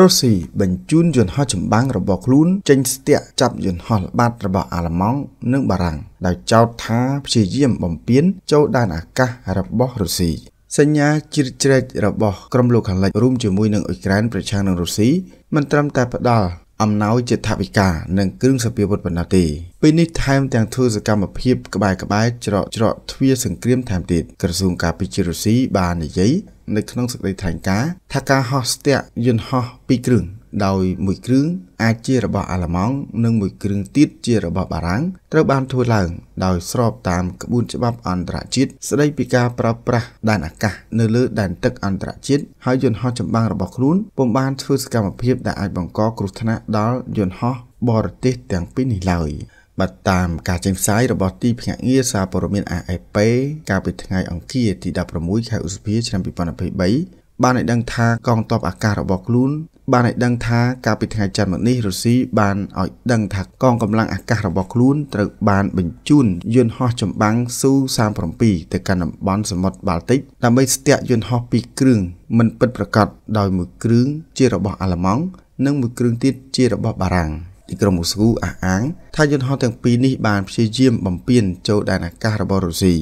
រុស្ស៊ីបញ្ជូនយន្តហោះចម្បាំងរបស់ខ្លួន ចេញស្ទាក់ចាប់យន្តហោះល្បាតរបស់អាល្លឺម៉ង់និងបារាំងដោយចោទថាព្យាយាមបំពានចូលដែនអាកាសរបស់រុស្ស៊ីសញ្ញាជ្រៀតជ្រែករបស់ក្រុមលោកខាងលិចរួមជាមួយនឹងអ៊ុយក្រែនប្រឆាំងនឹងរុស្ស៊ីមិនត្រឹមតែផ្ដាល់អំណោយជាថវិកានិងគ្រឿងសព្វាវុធប៉ុណ្ណោះទេពេលនេះថែមទាំងធ្វើសកម្មភាពក្បែរក្បែរច្រកច្រកទ្វារសង្គ្រាមថែមទៀតក្រសួងការពារជាតិរុស្ស៊ីបាននិយាយ នៅក្នុងសេចក្តីថ្លែងការណ៍ថាការហោះស្ទាក់យន្តហោះពីរគ្រឿងដោយមួយគ្រឿងអាចជារបស់អាល្លឺម៉ង់និងមួយគ្រឿងទៀតជារបស់បារាំងត្រូវបានធ្វើឡើង ដោយស្របតាមក្បួនច្បាប់អន្តរជាតិស្តីពីការប្រើប្រាស់ដែនអាកាសនៅលើដែនទឹកអន្តរជាតិហើយយន្តហោះចម្បាំងរបស់ខ្លួនពុំបានធ្វើសកម្មភាពដែលអាចបង្កគ្រោះថ្នាក់ដល់យន្តហោះបរទេសទាំងពីរនេះឡើយបាទតាមការចេញផ្សាយរបស់ទីភ្នាក់ងារសារព័ត៌មាន AFP កាលពីថ្ងៃអង្គារទី16ខែឧសភាឆ្នាំ2023បានឲ្យដឹងថាកងទ័ពអាកាសរបស់ខ្លួន បានឲ្យដឹងថាកាលពីថ្ងៃច័ន្ទមកនេះរុស្ស៊ីបានឲ្យដឹងថាកងកម្លាំងអាកាសរបស់ខ្លួនត្រូវបានបញ្ជូនយន្តហោះចម្បាំងស៊ូ37ទៅកាន់តំបន់សមុទ្របាល់ទិក ដើម្បីស្ទាក់យន្តហោះពីរគ្រឿងមិនពិតប្រាកដដោយមួយគ្រឿងជារបស់អាល្លឺម៉ង់និងមួយគ្រឿងទៀតជារបស់បារាំងទីក្រុងមូស្គូអះអាងថាយន្តហោះទាំងពីរនេះបានព្យាយាមបំពេញចូលដែនអាកាសរបស់រុស្ស៊ី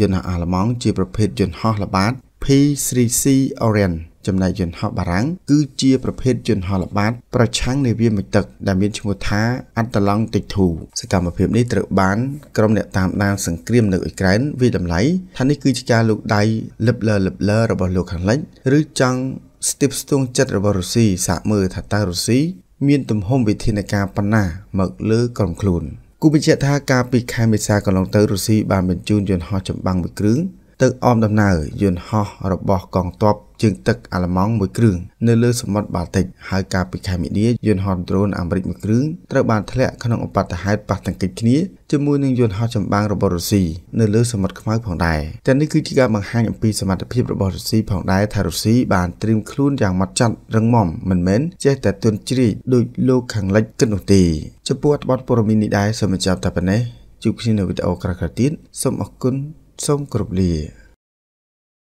យន្តហោះអាល្លឺម៉ង់ជាប្រភេទយន្តហោះល្បាត P3C Orient ចំណែកយន្តហោះបារាំងគឺជាប្រភេទយន្តហោះល្បាតប្រឆាំងនាវាមួយទឹកដែលមានឈ្មោះថាអត្តឡង់តិចធូសកម្មភាពនេះត្រូវបានក្រុមអ្នកតាមដានសង្គ្រាមនៅអ៊ុយក្រែនវាតម្លៃថានេះគឺជាការលូកដៃលឹបលឺលឹបលឺរបស់លោកខាងលិចឬចង់ស្ទាបស្ទង់ចិត្តរបស់រុស្ស៊ីសាកមើលថាតើរុស្ស៊ីមានទំហំវិធានការប៉ុណ្ណាមកលើក្រុមខ្លួនគូបញ្ជាក់ថាកាលពីខែមេសាកន្លងទៅរុស្ស៊ីបានបញ្ជូនយន្តហោះចម្បាំងមួយគ្រឿងទឹកអមដំណើរយន្តហោះរបស់កងទ័ពជើងទឹកអាល្លឺម៉ង់មួយគ្រឿងនៅលើសមុទ្របាល់ទិកហើយកាលពីខែមីនាយន្តហោះដ្រូនអាមេរិកមួយគ្រឿងត្រូវបានធ្លាក់ក្នុងឧបត្តិហេតុប៉ះទង្គិចគ្នាជាមួយនឹងយន្តហោះចម្បាំងរបស់រុស្ស៊ីនៅលើសមុទ្រខ្មៅផងដែរទាំងនេះគឺជាការបង្ហាញអំពីសមត្ថភាពរបស់រុស្ស៊ីផងដែរថារុស្ស៊ីបានត្រៀមខ្លួនយ៉ាងម៉ត់ចត់រឹងមាំមិនមែនចេះតែទន់ជ្រាយដោយលោកខាងលិចគិតនោះទេចំពោះអត្ថបទព័ត៌មាននេះដែរសូមបញ្ជាក់តែប៉ុណ្ណេះជួបគ្នានៅវីដេអូក្រោយៗទៀតសូមអរគុណសូមគ្រប់លា